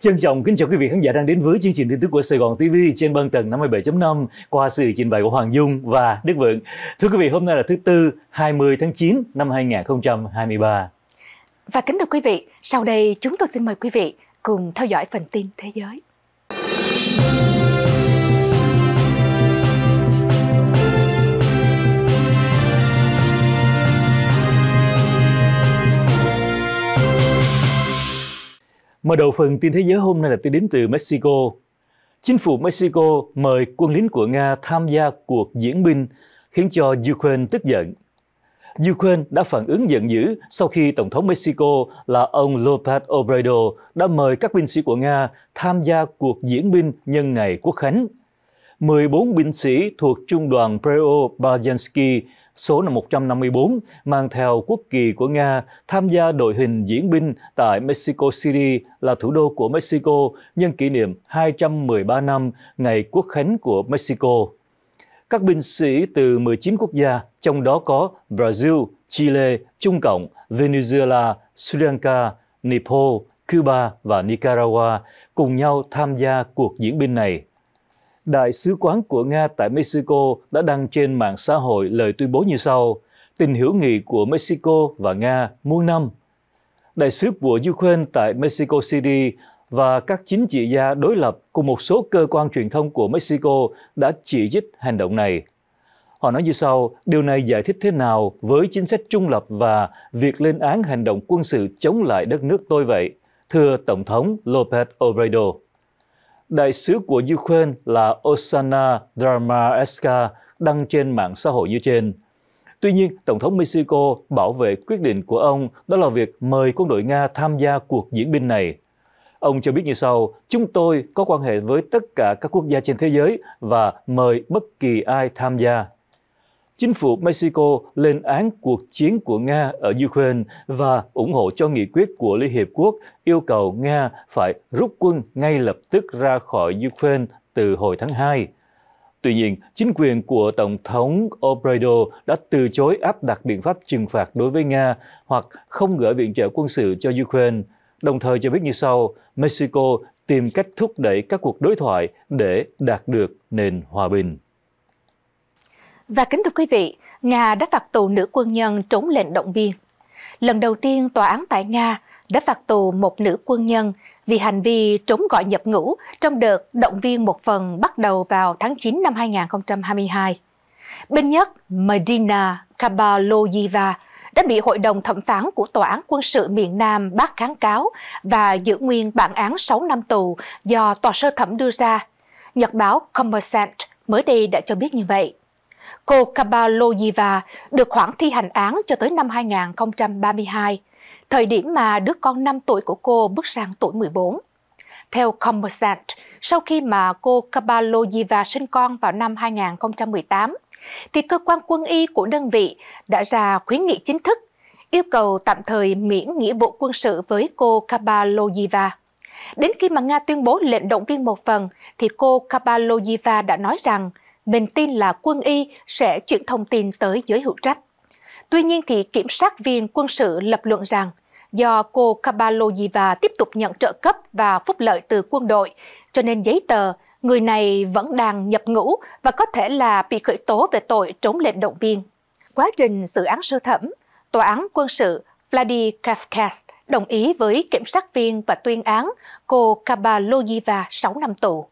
Trân trọng kính chào quý vị khán giả đang đến với chương trình tin tức của Sài Gòn TV trên băng tầng 57.5 qua sự trình bày của Hoàng Dung và Đức Vượng. Thưa quý vị, hôm nay là thứ Tư 20 tháng 9 năm 2023. Và kính thưa quý vị, sau đây chúng tôi xin mời quý vị cùng theo dõi phần tin thế giới. Mở đầu phần tin thế giới hôm nay là tin đến từ Mexico. Chính phủ Mexico mời quân lính của Nga tham gia cuộc diễn binh, khiến cho Ukraine tức giận. Ukraine đã phản ứng giận dữ sau khi Tổng thống Mexico là ông López Obrador đã mời các binh sĩ của Nga tham gia cuộc diễn binh nhân ngày quốc khánh. 14 binh sĩ thuộc trung đoàn Preo Bajansky số là 154 mang theo quốc kỳ của Nga tham gia đội hình diễn binh tại Mexico City là thủ đô của Mexico nhân kỷ niệm 213 năm ngày quốc khánh của Mexico. Các binh sĩ từ 19 quốc gia, trong đó có Brazil, Chile, Trung Cộng, Venezuela, Sri Lanka, Nepal, Cuba và Nicaragua cùng nhau tham gia cuộc diễn binh này. Đại sứ quán của Nga tại Mexico đã đăng trên mạng xã hội lời tuyên bố như sau. Tình hữu nghị của Mexico và Nga muôn năm. Đại sứ của Ukraine tại Mexico City và các chính trị gia đối lập cùng một số cơ quan truyền thông của Mexico đã chỉ trích hành động này. Họ nói như sau, điều này giải thích thế nào với chính sách trung lập và việc lên án hành động quân sự chống lại đất nước tôi vậy? Thưa Tổng thống López Obrador đại sứ của Ukraine là Osana Dharmaeska đăng trên mạng xã hội như trên. Tuy nhiên, Tổng thống Mexico bảo vệ quyết định của ông đó là việc mời quân đội Nga tham gia cuộc diễn binh này. Ông cho biết như sau, chúng tôi có quan hệ với tất cả các quốc gia trên thế giới và mời bất kỳ ai tham gia chính phủ Mexico lên án cuộc chiến của Nga ở Ukraine và ủng hộ cho nghị quyết của Liên Hiệp Quốc yêu cầu Nga phải rút quân ngay lập tức ra khỏi Ukraine từ hồi tháng 2. Tuy nhiên, chính quyền của Tổng thống Obrador đã từ chối áp đặt biện pháp trừng phạt đối với Nga hoặc không gửi viện trợ quân sự cho Ukraine, đồng thời cho biết như sau, Mexico tìm cách thúc đẩy các cuộc đối thoại để đạt được nền hòa bình. Và kính thưa quý vị, Nga đã phạt tù nữ quân nhân trốn lệnh động viên. Lần đầu tiên tòa án tại Nga đã phạt tù một nữ quân nhân vì hành vi trốn gọi nhập ngũ trong đợt động viên một phần bắt đầu vào tháng 9 năm 2022. Bên nhất Medina Kabaloyeva đã bị hội đồng thẩm phán của Tòa án quân sự miền Nam bác kháng cáo và giữ nguyên bản án 6 năm tù do tòa sơ thẩm đưa ra. Nhật báo Commercant mới đây đã cho biết như vậy cô Kabaloyeva được khoản thi hành án cho tới năm 2032, thời điểm mà đứa con 5 tuổi của cô bước sang tuổi 14. Theo Commersant, sau khi mà cô Kabaloyeva sinh con vào năm 2018, thì cơ quan quân y của đơn vị đã ra khuyến nghị chính thức yêu cầu tạm thời miễn nghĩa vụ quân sự với cô Kabaloyeva. Đến khi mà Nga tuyên bố lệnh động viên một phần, thì cô Kabaloyeva đã nói rằng mình tin là quân y sẽ chuyển thông tin tới giới hữu trách. Tuy nhiên thì kiểm sát viên quân sự lập luận rằng do cô Kabalojiva tiếp tục nhận trợ cấp và phúc lợi từ quân đội, cho nên giấy tờ người này vẫn đang nhập ngũ và có thể là bị khởi tố về tội trốn lệnh động viên. Quá trình xử án sơ thẩm, Tòa án quân sự Vladi Kafkas đồng ý với kiểm sát viên và tuyên án cô Kabalojiva 6 năm tù.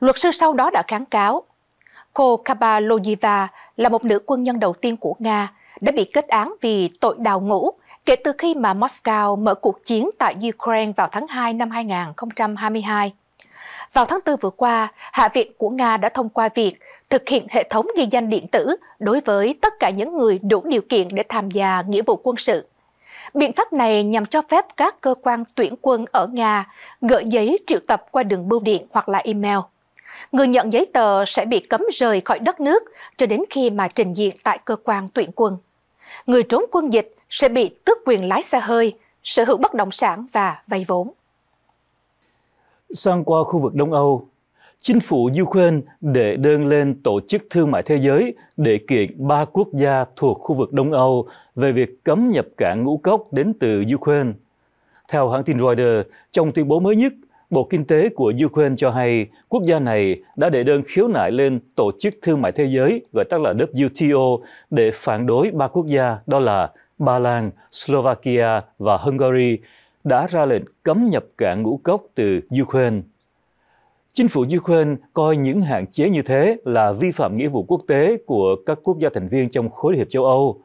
Luật sư sau đó đã kháng cáo, Cô Kabaloyeva là một nữ quân nhân đầu tiên của Nga, đã bị kết án vì tội đào ngũ kể từ khi mà Moscow mở cuộc chiến tại Ukraine vào tháng 2 năm 2022. Vào tháng 4 vừa qua, Hạ viện của Nga đã thông qua việc thực hiện hệ thống ghi danh điện tử đối với tất cả những người đủ điều kiện để tham gia nghĩa vụ quân sự. Biện pháp này nhằm cho phép các cơ quan tuyển quân ở Nga gửi giấy triệu tập qua đường bưu điện hoặc là email người nhận giấy tờ sẽ bị cấm rời khỏi đất nước cho đến khi mà trình diện tại cơ quan tuyển quân. Người trốn quân dịch sẽ bị tước quyền lái xe hơi, sở hữu bất động sản và vay vốn. Sang qua khu vực Đông Âu, chính phủ Ukraine đệ đơn lên Tổ chức Thương mại Thế giới để kiện ba quốc gia thuộc khu vực Đông Âu về việc cấm nhập cảng ngũ cốc đến từ Ukraine. Theo hãng tin Reuters, trong tuyên bố mới nhất, Bộ Kinh tế của Ukraine cho hay quốc gia này đã đệ đơn khiếu nại lên Tổ chức Thương mại Thế giới, gọi tắt là WTO, để phản đối ba quốc gia đó là Ba Lan, Slovakia và Hungary đã ra lệnh cấm nhập cảng ngũ cốc từ Ukraine. Chính phủ Ukraine coi những hạn chế như thế là vi phạm nghĩa vụ quốc tế của các quốc gia thành viên trong khối hiệp châu Âu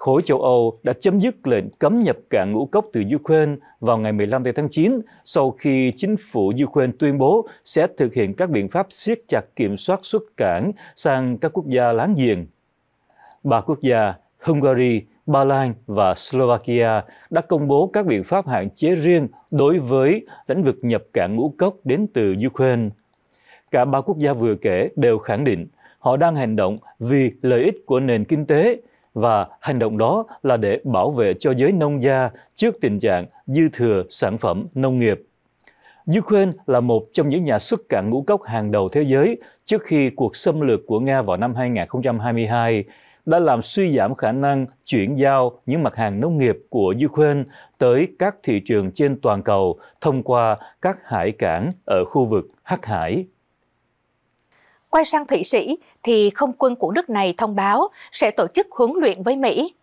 khối châu Âu đã chấm dứt lệnh cấm nhập cảng ngũ cốc từ Ukraine vào ngày 15 tháng 9 sau khi chính phủ Ukraine tuyên bố sẽ thực hiện các biện pháp siết chặt kiểm soát xuất cảng sang các quốc gia láng giềng. Ba quốc gia Hungary, Ba Lan và Slovakia đã công bố các biện pháp hạn chế riêng đối với lĩnh vực nhập cảng ngũ cốc đến từ Ukraine. Cả ba quốc gia vừa kể đều khẳng định họ đang hành động vì lợi ích của nền kinh tế và hành động đó là để bảo vệ cho giới nông gia trước tình trạng dư thừa sản phẩm nông nghiệp. Ukraine là một trong những nhà xuất cảng ngũ cốc hàng đầu thế giới trước khi cuộc xâm lược của Nga vào năm 2022 đã làm suy giảm khả năng chuyển giao những mặt hàng nông nghiệp của Ukraine tới các thị trường trên toàn cầu thông qua các hải cảng ở khu vực Hắc Hải. Quay sang Thụy Sĩ thì không quân của nước này thông báo sẽ tổ chức huấn luyện với Mỹ.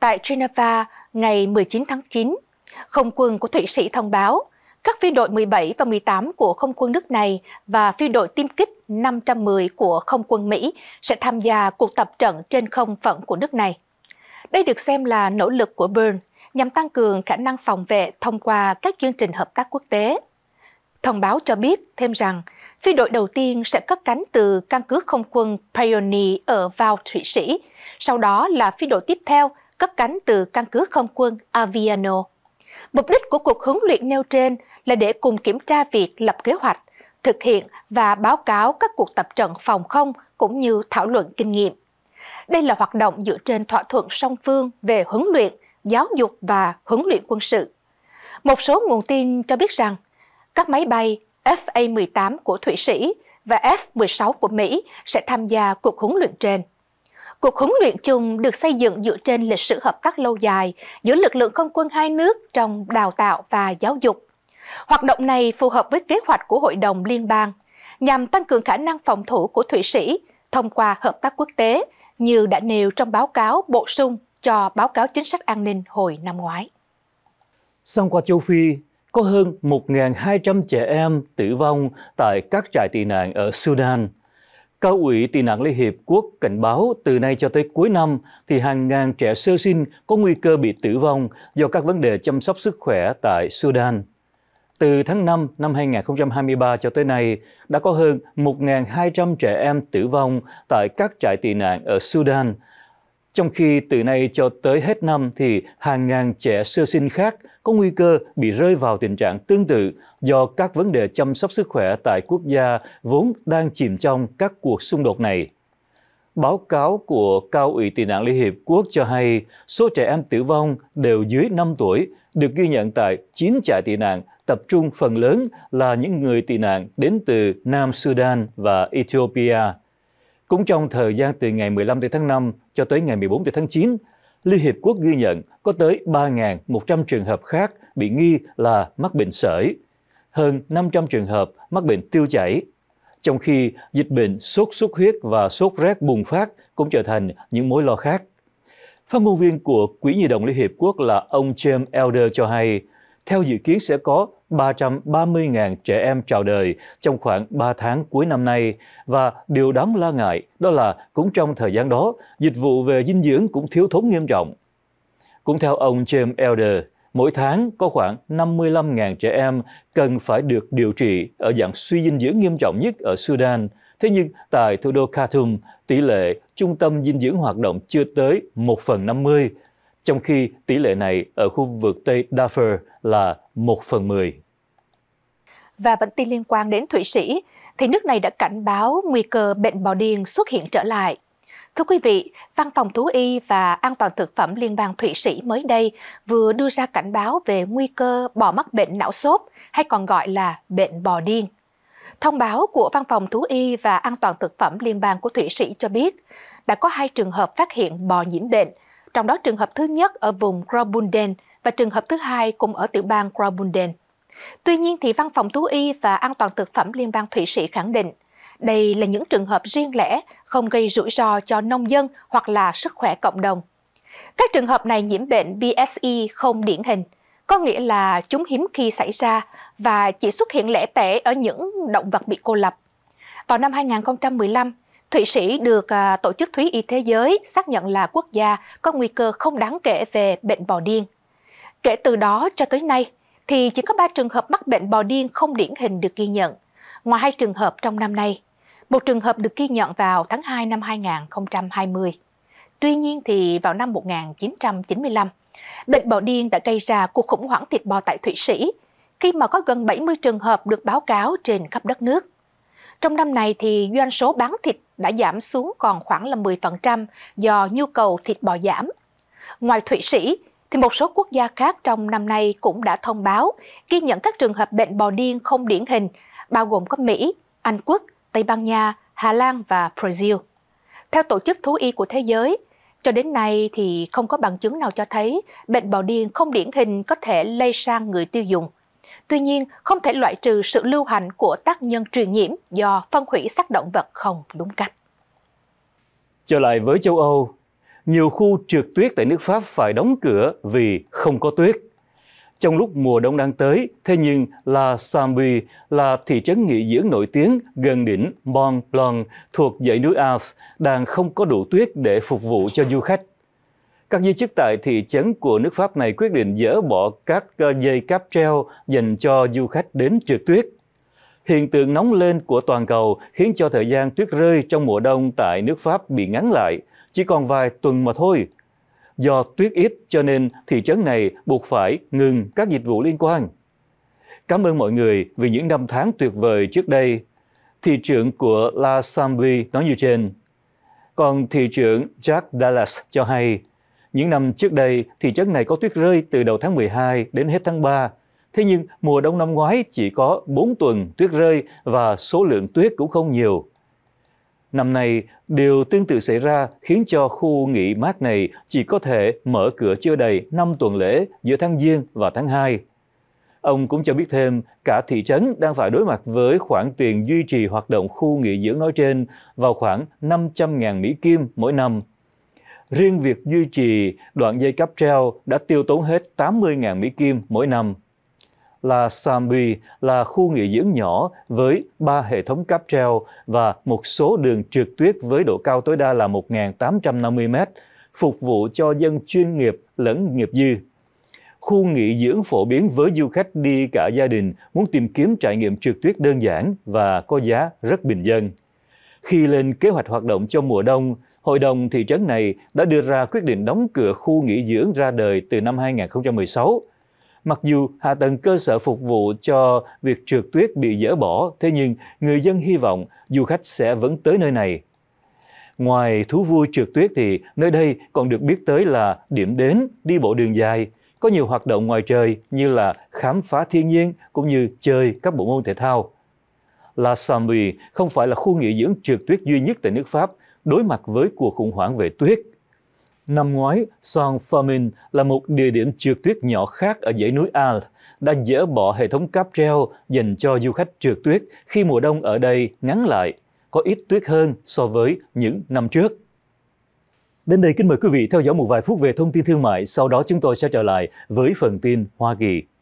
Tại Geneva ngày 19 tháng 9, không quân của Thụy Sĩ thông báo các phi đội 17 và 18 của không quân nước này và phi đội tiêm kích 510 của không quân Mỹ sẽ tham gia cuộc tập trận trên không phận của nước này. Đây được xem là nỗ lực của Bern nhằm tăng cường khả năng phòng vệ thông qua các chương trình hợp tác quốc tế. Thông báo cho biết thêm rằng phi đội đầu tiên sẽ cất cánh từ căn cứ không quân Pioneer ở vào Thụy Sĩ, sau đó là phi đội tiếp theo cất cánh từ căn cứ không quân Aviano. Mục đích của cuộc huấn luyện nêu trên là để cùng kiểm tra việc lập kế hoạch, thực hiện và báo cáo các cuộc tập trận phòng không cũng như thảo luận kinh nghiệm. Đây là hoạt động dựa trên thỏa thuận song phương về huấn luyện, giáo dục và huấn luyện quân sự. Một số nguồn tin cho biết rằng các máy bay FA-18 của Thụy Sĩ và F-16 của Mỹ sẽ tham gia cuộc huấn luyện trên. Cuộc huấn luyện chung được xây dựng dựa trên lịch sử hợp tác lâu dài giữa lực lượng không quân hai nước trong đào tạo và giáo dục. Hoạt động này phù hợp với kế hoạch của Hội đồng Liên bang nhằm tăng cường khả năng phòng thủ của Thụy Sĩ thông qua hợp tác quốc tế như đã nêu trong báo cáo bổ sung cho báo cáo chính sách an ninh hồi năm ngoái. Xong qua châu Phi, có hơn 1.200 trẻ em tử vong tại các trại tị nạn ở Sudan. Cao ủy tị nạn Liên Hiệp Quốc cảnh báo từ nay cho tới cuối năm thì hàng ngàn trẻ sơ sinh có nguy cơ bị tử vong do các vấn đề chăm sóc sức khỏe tại Sudan. Từ tháng 5 năm 2023 cho tới nay, đã có hơn 1.200 trẻ em tử vong tại các trại tị nạn ở Sudan, trong khi từ nay cho tới hết năm thì hàng ngàn trẻ sơ sinh khác có nguy cơ bị rơi vào tình trạng tương tự do các vấn đề chăm sóc sức khỏe tại quốc gia vốn đang chìm trong các cuộc xung đột này. Báo cáo của Cao ủy tị nạn Liên Hiệp Quốc cho hay số trẻ em tử vong đều dưới 5 tuổi được ghi nhận tại 9 trại tị nạn tập trung phần lớn là những người tị nạn đến từ Nam Sudan và Ethiopia. Cũng trong thời gian từ ngày 15 tháng 5 cho tới ngày 14 tháng 9, Liên Hiệp Quốc ghi nhận có tới 3.100 trường hợp khác bị nghi là mắc bệnh sởi, hơn 500 trường hợp mắc bệnh tiêu chảy. Trong khi dịch bệnh sốt xuất huyết và sốt rét bùng phát cũng trở thành những mối lo khác. Phát ngôn viên của Quỹ Nhi đồng Liên Hiệp Quốc là ông James Elder cho hay, theo dự kiến sẽ có 330.000 trẻ em chào đời trong khoảng 3 tháng cuối năm nay và điều đáng lo ngại đó là cũng trong thời gian đó, dịch vụ về dinh dưỡng cũng thiếu thốn nghiêm trọng. Cũng theo ông James Elder, mỗi tháng có khoảng 55.000 trẻ em cần phải được điều trị ở dạng suy dinh dưỡng nghiêm trọng nhất ở Sudan. Thế nhưng tại thủ đô Khartoum, tỷ lệ trung tâm dinh dưỡng hoạt động chưa tới 1 phần 50, trong khi tỷ lệ này ở khu vực Tây Darfur là 1 phần 10. Và vẫn tin liên quan đến Thụy Sĩ, thì nước này đã cảnh báo nguy cơ bệnh bò điên xuất hiện trở lại. Thưa quý vị, Văn phòng Thú y và An toàn thực phẩm Liên bang Thụy Sĩ mới đây vừa đưa ra cảnh báo về nguy cơ bò mắc bệnh não sốt hay còn gọi là bệnh bò điên. Thông báo của Văn phòng Thú y và An toàn thực phẩm Liên bang của Thụy Sĩ cho biết đã có hai trường hợp phát hiện bò nhiễm bệnh trong đó trường hợp thứ nhất ở vùng Grabunden và trường hợp thứ hai cũng ở tiểu bang Grabunden. Tuy nhiên thì Văn phòng Thú y và An toàn thực phẩm Liên bang Thụy Sĩ khẳng định đây là những trường hợp riêng lẻ không gây rủi ro cho nông dân hoặc là sức khỏe cộng đồng. Các trường hợp này nhiễm bệnh BSE không điển hình, có nghĩa là chúng hiếm khi xảy ra và chỉ xuất hiện lẻ tẻ ở những động vật bị cô lập. Vào năm 2015, Thụy Sĩ được à, Tổ chức Thúy y Thế giới xác nhận là quốc gia có nguy cơ không đáng kể về bệnh bò điên. Kể từ đó cho tới nay, thì chỉ có 3 trường hợp mắc bệnh bò điên không điển hình được ghi nhận, ngoài hai trường hợp trong năm nay. Một trường hợp được ghi nhận vào tháng 2 năm 2020. Tuy nhiên thì vào năm 1995, bệnh bò điên đã gây ra cuộc khủng hoảng thịt bò tại Thụy Sĩ, khi mà có gần 70 trường hợp được báo cáo trên khắp đất nước. Trong năm này thì doanh số bán thịt đã giảm xuống còn khoảng là 10% do nhu cầu thịt bò giảm. Ngoài Thụy Sĩ, thì một số quốc gia khác trong năm nay cũng đã thông báo ghi nhận các trường hợp bệnh bò điên không điển hình, bao gồm có Mỹ, Anh Quốc, Tây Ban Nha, Hà Lan và Brazil. Theo Tổ chức Thú y của Thế giới, cho đến nay thì không có bằng chứng nào cho thấy bệnh bò điên không điển hình có thể lây sang người tiêu dùng. Tuy nhiên, không thể loại trừ sự lưu hành của tác nhân truyền nhiễm do phân hủy xác động vật không đúng cách. Trở lại với châu Âu, nhiều khu trượt tuyết tại nước Pháp phải đóng cửa vì không có tuyết. Trong lúc mùa đông đang tới, thế nhưng La Sambi là thị trấn nghỉ dưỡng nổi tiếng gần đỉnh Mont Blanc thuộc dãy núi Alps đang không có đủ tuyết để phục vụ cho du khách. Các giới chức tại thị trấn của nước Pháp này quyết định dỡ bỏ các dây cáp treo dành cho du khách đến trượt tuyết. Hiện tượng nóng lên của toàn cầu khiến cho thời gian tuyết rơi trong mùa đông tại nước Pháp bị ngắn lại, chỉ còn vài tuần mà thôi. Do tuyết ít cho nên thị trấn này buộc phải ngừng các dịch vụ liên quan. Cảm ơn mọi người vì những năm tháng tuyệt vời trước đây. Thị trưởng của La Sambi nói như trên. Còn thị trưởng Jack Dallas cho hay, những năm trước đây, thị trấn này có tuyết rơi từ đầu tháng 12 đến hết tháng 3. Thế nhưng mùa đông năm ngoái chỉ có 4 tuần tuyết rơi và số lượng tuyết cũng không nhiều. Năm nay, điều tương tự xảy ra khiến cho khu nghỉ mát này chỉ có thể mở cửa chưa đầy 5 tuần lễ giữa tháng Giêng và tháng 2. Ông cũng cho biết thêm, cả thị trấn đang phải đối mặt với khoản tiền duy trì hoạt động khu nghỉ dưỡng nói trên vào khoảng 500.000 Mỹ Kim mỗi năm riêng việc duy trì đoạn dây cáp treo đã tiêu tốn hết 80.000 Mỹ Kim mỗi năm. La Sambi là khu nghỉ dưỡng nhỏ với 3 hệ thống cáp treo và một số đường trượt tuyết với độ cao tối đa là 1.850 mét, phục vụ cho dân chuyên nghiệp lẫn nghiệp dư. Khu nghỉ dưỡng phổ biến với du khách đi cả gia đình muốn tìm kiếm trải nghiệm trượt tuyết đơn giản và có giá rất bình dân. Khi lên kế hoạch hoạt động cho mùa đông, hội đồng thị trấn này đã đưa ra quyết định đóng cửa khu nghỉ dưỡng ra đời từ năm 2016. Mặc dù hạ tầng cơ sở phục vụ cho việc trượt tuyết bị dỡ bỏ, thế nhưng người dân hy vọng du khách sẽ vẫn tới nơi này. Ngoài thú vui trượt tuyết thì nơi đây còn được biết tới là điểm đến đi bộ đường dài, có nhiều hoạt động ngoài trời như là khám phá thiên nhiên cũng như chơi các bộ môn thể thao. La Samui không phải là khu nghỉ dưỡng trượt tuyết duy nhất tại nước Pháp đối mặt với cuộc khủng hoảng về tuyết. Năm ngoái, San Famin là một địa điểm trượt tuyết nhỏ khác ở dãy núi Alps đã dỡ bỏ hệ thống cáp treo dành cho du khách trượt tuyết khi mùa đông ở đây ngắn lại, có ít tuyết hơn so với những năm trước. Đến đây kính mời quý vị theo dõi một vài phút về thông tin thương mại, sau đó chúng tôi sẽ trở lại với phần tin Hoa Kỳ